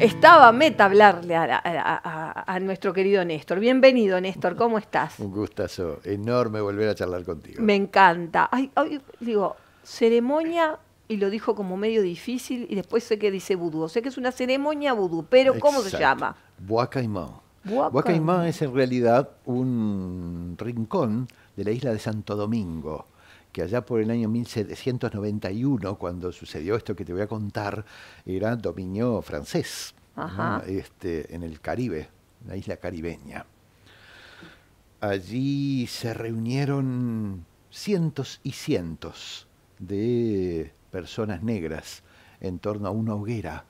Estaba meta hablarle a, nuestro querido Néstor. Bienvenido, Néstor, ¿cómo estás? Un gustazo, enorme volver a charlar contigo. Me encanta. Ay, digo, ceremonia, y lo dijo como medio difícil, y después sé que dice vudú. Sé que es una ceremonia vudú, pero ¿cómo se llama? Buacaimán. Buacaimán es en realidad un rincón de la isla de Santo Domingo que allá por el año 1791, cuando sucedió esto que te voy a contar, era dominio francés este, en el Caribe, la isla caribeña. Allí se reunieron cientos y cientos de personas negras en torno a una hoguera.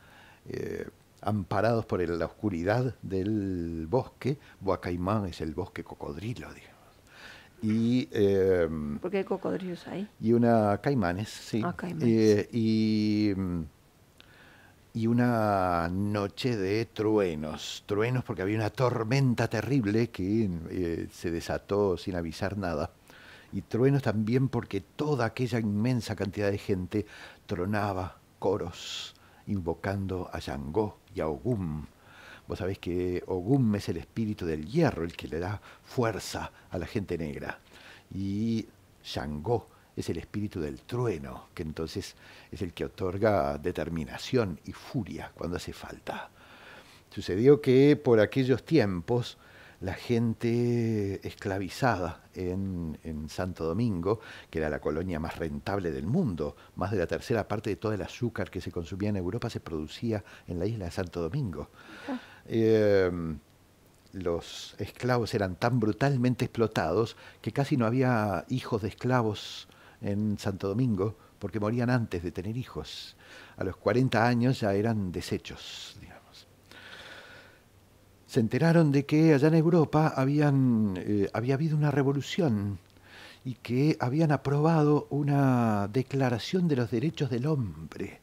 Eh, amparados por la oscuridad del bosque, Boacaimán es el bosque cocodrilo, digamos y em, porque hay cocodrilos ahí y una caimanes sí ah, caimanes. Eh, y, una noche de truenos truenos porque había una tormenta terrible que eh, se desató sin avisar nada y truenos también porque toda aquella inmensa cantidad de gente tronaba coros invocando a Yangó y a Ogum Vos sabés que Ogum es el espíritu del hierro, el que le da fuerza a la gente negra. Y Shango es el espíritu del trueno, que entonces es el que otorga determinación y furia cuando hace falta. Sucedió que por aquellos tiempos la gente esclavizada en, Santo Domingo, que era la colonia más rentable del mundo. Más de la tercera parte de todo el azúcar que se consumía en Europa se producía en la isla de Santo Domingo. Ah. Em, los esclavos eran tan brutalmente explotados que casi no había hijos de esclavos en Santo Domingo porque morían antes de tener hijos. A los 40 años ya eran desechos se enteraron de que allá en Europa habían, eh, había habido una revolución y que habían aprobado una declaración de los derechos del hombre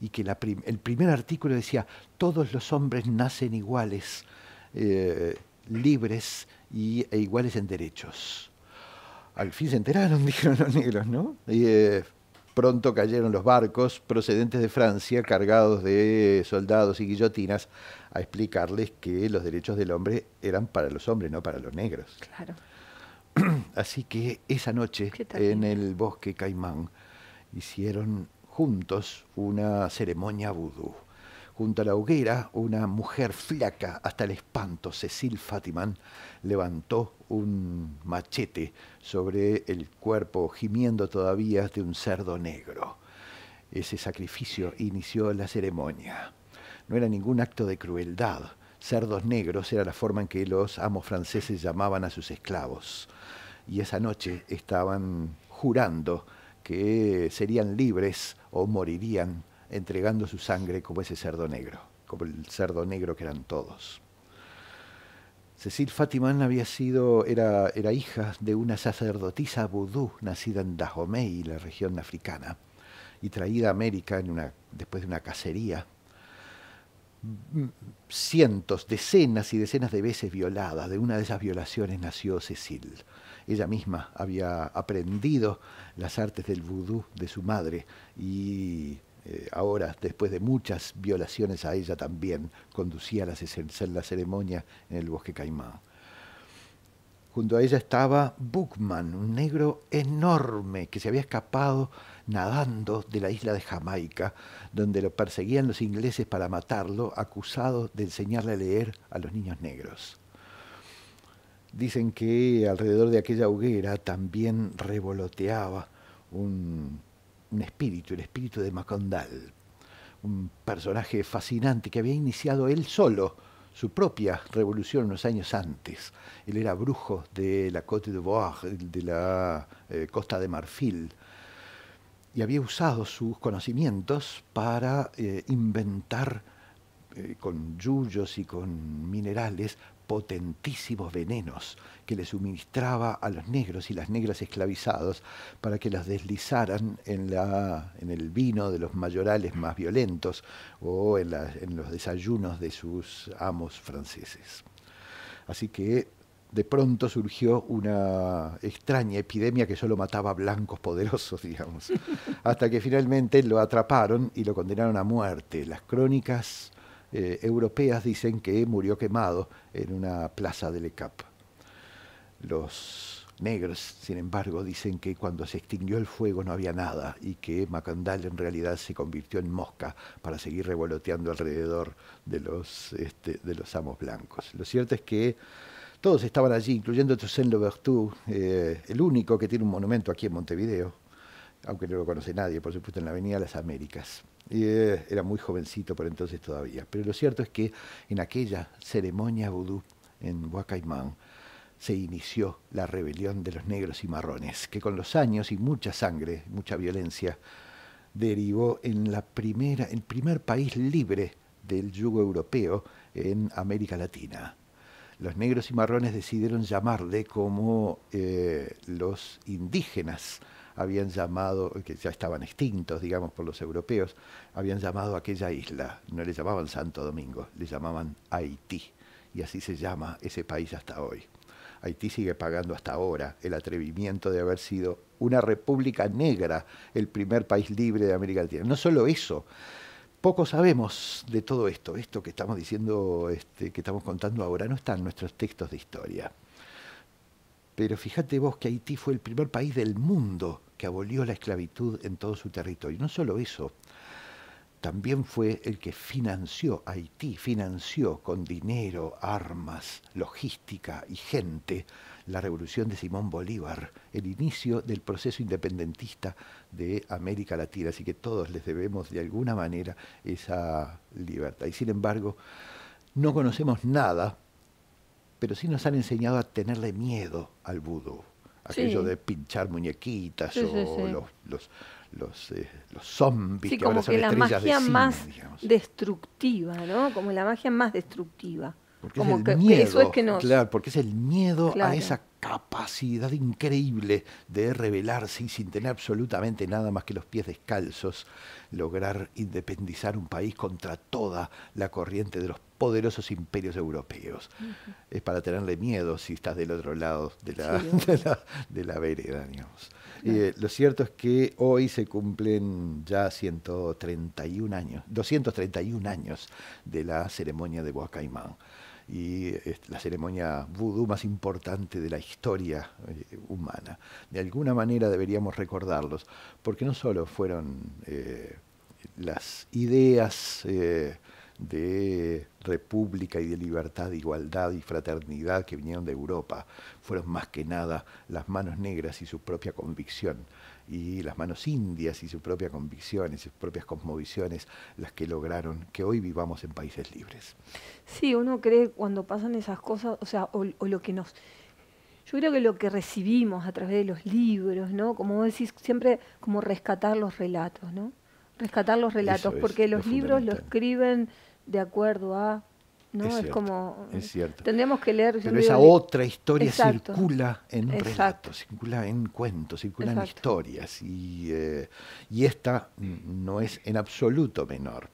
y que el primer artículo decía, todos los hombres nacen iguales, eh, libres e iguales en derechos. Al fin se enteraron, dijeron los negros, ¿no? Eh, Pronto cayeron los barcos procedentes de Francia cargados de soldados y guillotinas a explicarles que los derechos del hombre eran para los hombres, no para los negros. Claro. Así que esa noche en el bosque Caimán hicieron juntos una ceremonia vudú. Junto a la hoguera, una mujer flaca hasta el espanto, Cecil Fatiman, levantó un machete sobre el cuerpo gimiendo todavía de un cerdo negro. Ese sacrificio inició la ceremonia. No era ningún acto de crueldad. Cerdos negros era la forma en que los amos franceses llamaban a sus esclavos. Y esa noche estaban jurando que serían libres o morirían entregando su sangre como ese cerdo negro, como el cerdo negro que eran todos. Cecil Fatiman había sido, era, era hija de una sacerdotisa vudú nacida en Dahomey, la región africana, y traída a América en una, después de una cacería. Cientos, decenas y decenas de veces violada, de una de esas violaciones nació Cecil. Ella misma había aprendido las artes del vudú de su madre y eh, ahora, después de muchas violaciones a ella también, conducía la, la ceremonia en el bosque Caimán. Junto a ella estaba Buckman, un negro enorme que se había escapado nadando de la isla de Jamaica, donde lo perseguían los ingleses para matarlo, acusado de enseñarle a leer a los niños negros. Dicen que alrededor de aquella hoguera también revoloteaba un un espíritu, el espíritu de Macondal, un personaje fascinante que había iniciado él solo su propia revolución unos años antes. Él era brujo de la Côte d'Ivoire, de la eh, Costa de Marfil, y había usado sus conocimientos para eh, inventar eh, con yuyos y con minerales potentísimos venenos que le suministraba a los negros y las negras esclavizados para que las deslizaran en, la, en el vino de los mayorales más violentos o en, en los desayunos de sus amos franceses. Así que de pronto surgió una extraña epidemia que solo mataba a blancos poderosos, digamos, hasta que finalmente lo atraparon y lo condenaron a muerte. Las crónicas eh, europeas dicen que murió quemado en una plaza de Cap. Los negros, sin embargo, dicen que cuando se extinguió el fuego no había nada y que Macandal en realidad se convirtió en mosca para seguir revoloteando alrededor de los, este, de los amos blancos. Lo cierto es que todos estaban allí, incluyendo Toussaint Louverture, eh, el único que tiene un monumento aquí en Montevideo, aunque no lo conoce nadie, por supuesto, en la Avenida Las Américas. Eh, era muy jovencito por entonces todavía. Pero lo cierto es que en aquella ceremonia vudú en Huacaimán se inició la rebelión de los negros y marrones, que con los años y mucha sangre, mucha violencia, derivó en la primera, el primer país libre del yugo europeo en América Latina. Los negros y marrones decidieron llamarle como eh, los indígenas habían llamado, que ya estaban extintos, digamos, por los europeos, habían llamado a aquella isla, no le llamaban Santo Domingo, le llamaban Haití, y así se llama ese país hasta hoy. Haití sigue pagando hasta ahora el atrevimiento de haber sido una república negra, el primer país libre de América Latina. No solo eso, poco sabemos de todo esto, esto que estamos diciendo, este, que estamos contando ahora, no está en nuestros textos de historia. Pero fíjate vos que Haití fue el primer país del mundo que abolió la esclavitud en todo su territorio. Y no solo eso, también fue el que financió Haití, financió con dinero, armas, logística y gente la revolución de Simón Bolívar, el inicio del proceso independentista de América Latina. Así que todos les debemos de alguna manera esa libertad. Y sin embargo, no conocemos nada, pero sí nos han enseñado a tenerle miedo al vudú aquello de pinchar muñequitas o los, los, los, eh, los zombies que como ahora son que la magia de más destructiva, ¿no? Como la magia más destructiva. Porque como es el que, miedo, eso es que nos... Claro, porque es el miedo a esa capacidad increíble de rebelarse y sin tener absolutamente nada más que los pies descalzos, lograr independizar un país contra toda la corriente de los poderosos imperios europeos. Es para tenerle miedo si estás del otro lado de la, de la, vereda, eh, lo cierto es que hoy se cumplen ya 131 años, 231 años de la ceremonia de Huacaimán y la ceremonia vudú más importante de la historia eh, humana. De alguna manera deberíamos recordarlos, porque no solo fueron eh, las ideas eh, de república y de libertad, de igualdad y fraternidad que vinieron de Europa, fueron más que nada las manos negras y su propia convicción y las manos indias y su propia convicciones, sus propias cosmovisiones las que lograron que hoy vivamos en países libres. Sí, uno cree cuando pasan esas cosas, o sea, o, lo que nos... Yo creo que lo que recibimos a través de los libros, ¿no? Como decís, siempre como rescatar los relatos, ¿no? Rescatar los relatos, porque los libros lo escriben de acuerdo a es, cierto, como. que leer. Pero esa otra historia circula en relatos, circula en cuentos, circula en historias. Y, eh, y esta no es en absoluto menor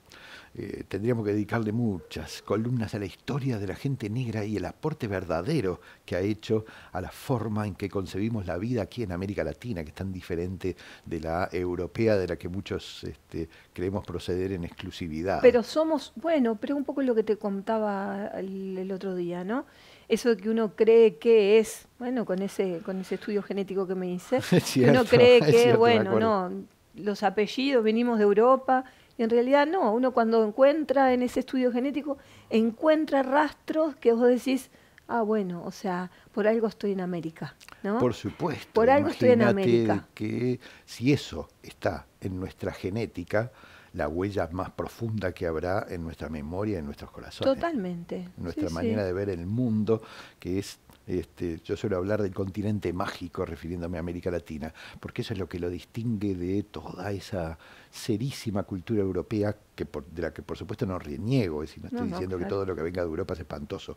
eh, tendríamos que dedicarle muchas columnas a la historia de la gente negra y el aporte verdadero que ha hecho a la forma en que concebimos la vida aquí en América Latina, que es tan diferente de la europea, de la que muchos este, creemos proceder en exclusividad. Pero somos, bueno, pero un poco lo que te contaba el, otro día, ¿no? eso que uno cree que es, bueno, con ese, con ese estudio genético que me hice, uno cree que, bueno, no, los apellidos venimos de Europa, en realidad no, uno cuando encuentra en ese estudio genético, encuentra rastros que vos decís, ah, bueno, o sea, por algo estoy en América. ¿no? Por supuesto. Por algo estoy en América. Que si eso está en nuestra genética, la huella más profunda que habrá en nuestra memoria, en nuestros corazones. Totalmente. Nuestra manera de ver el mundo, que es este, yo suelo hablar del continente mágico refiriéndome a América Latina, porque eso es lo que lo distingue de toda esa serísima cultura europea que de la que por supuesto no reniego, es eh, decir, no estoy diciendo que todo lo que venga de Europa es espantoso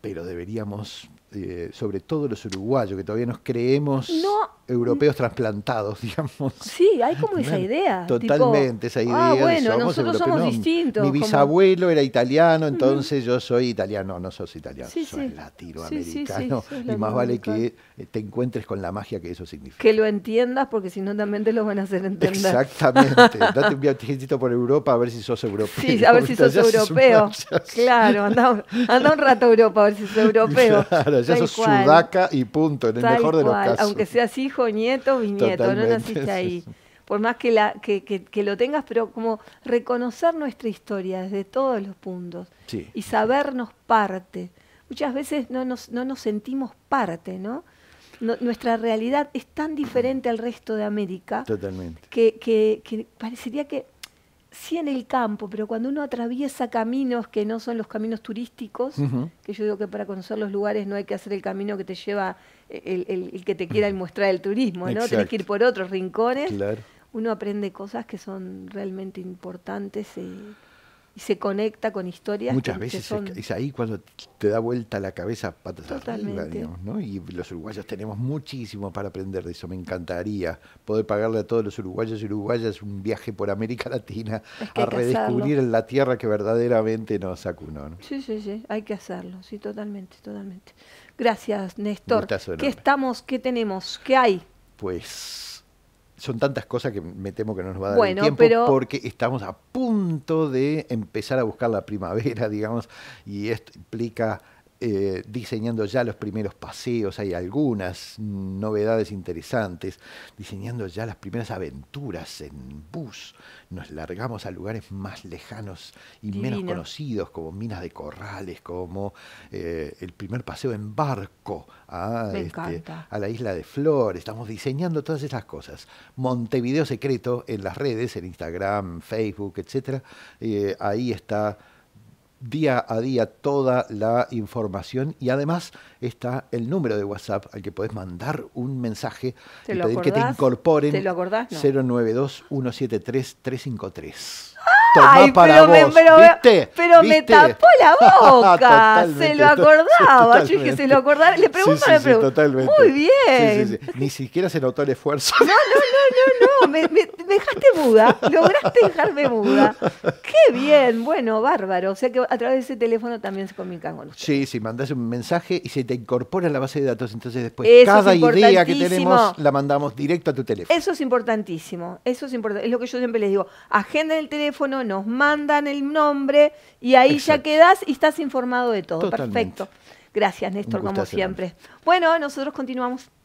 pero deberíamos, eh, sobre todo los uruguayos, que todavía nos creemos europeos trasplantados, digamos. Sí, hay como esa idea. Totalmente, esa ah, idea. Ah, bueno, nosotros somos distintos. Mi bisabuelo era italiano, entonces yo soy italiano. No, sos italiano, soy latinoamericano. y más vale que eh, te encuentres con la magia que eso significa. Que lo entiendas, porque si no también te lo van a hacer entender. Exactamente. Date un viajecito por Europa a ver si sos europeo. Sí, a ver si sos europeo. Claro, anda, anda un rato a Europa es europeo. ya sos sudaca y punto, en el mejor de los casos. Aunque seas hijo, nieto, bisnieto, nieto, no naciste ahí. Por más que, la, que, lo tengas, pero como reconocer nuestra historia desde todos los puntos y sabernos parte. Muchas veces no nos, sentimos parte, ¿no? nuestra realidad es tan diferente al resto de América que, parecería que sí en el campo, pero cuando uno atraviesa caminos que no son los caminos turísticos, que yo digo que para conocer los lugares no hay que hacer el camino que te lleva eh, el, que te quiera mostrar el turismo, ¿no? Tienes que ir por otros rincones. Uno aprende cosas que son realmente importantes. Y, y se conecta con historias. Muchas veces es, ahí cuando te da vuelta la cabeza para Totalmente. digamos, Y los uruguayos tenemos muchísimo para aprender de eso. Me encantaría poder pagarle a todos los uruguayos y uruguayas un viaje por América Latina a redescubrir la tierra que verdaderamente nos acunó. ¿no? Sí, sí, sí, hay que hacerlo, sí, totalmente, totalmente. Gracias, Néstor. ¿Qué estamos, qué tenemos, qué hay? Pues son tantas cosas que me temo que no nos va a dar el tiempo porque estamos a punto de empezar a buscar la primavera, digamos, y esto implica eh, diseñando ya los primeros paseos, hay algunas novedades interesantes, diseñando ya las primeras aventuras en bus. Nos largamos a lugares más lejanos y menos conocidos, como minas de corrales, como eh, el primer paseo en barco ah, este, a, la isla de flores Estamos diseñando todas esas cosas. Montevideo Secreto en las redes, en Instagram, Facebook, etc. Eh, ahí está día a día toda la información y además está el número de WhatsApp al que podés mandar un mensaje y pedir que te incorporen 092173353 092 173 353 pero Me, tapó la boca. se lo acordaba. Yo dije, se lo acordaba. Le pregunto, le pregunto. totalmente. Muy bien. Ni siquiera se notó el esfuerzo. No, no, no, no, no. Me, dejaste muda. Lograste dejarme muda. Qué bien. Bueno, bárbaro. O sea que a través de ese teléfono también se comunican con Sí, sí, mandas un mensaje y se te incorpora en la base de datos. Entonces después cada idea que tenemos la mandamos directo a tu teléfono. Eso es importantísimo. Eso es importante. Es lo que yo siempre les digo. Agenda en el teléfono nos mandan el nombre y ahí ya quedas y estás informado de todo. Perfecto. Gracias, Néstor, como siempre. Bueno, nosotros continuamos.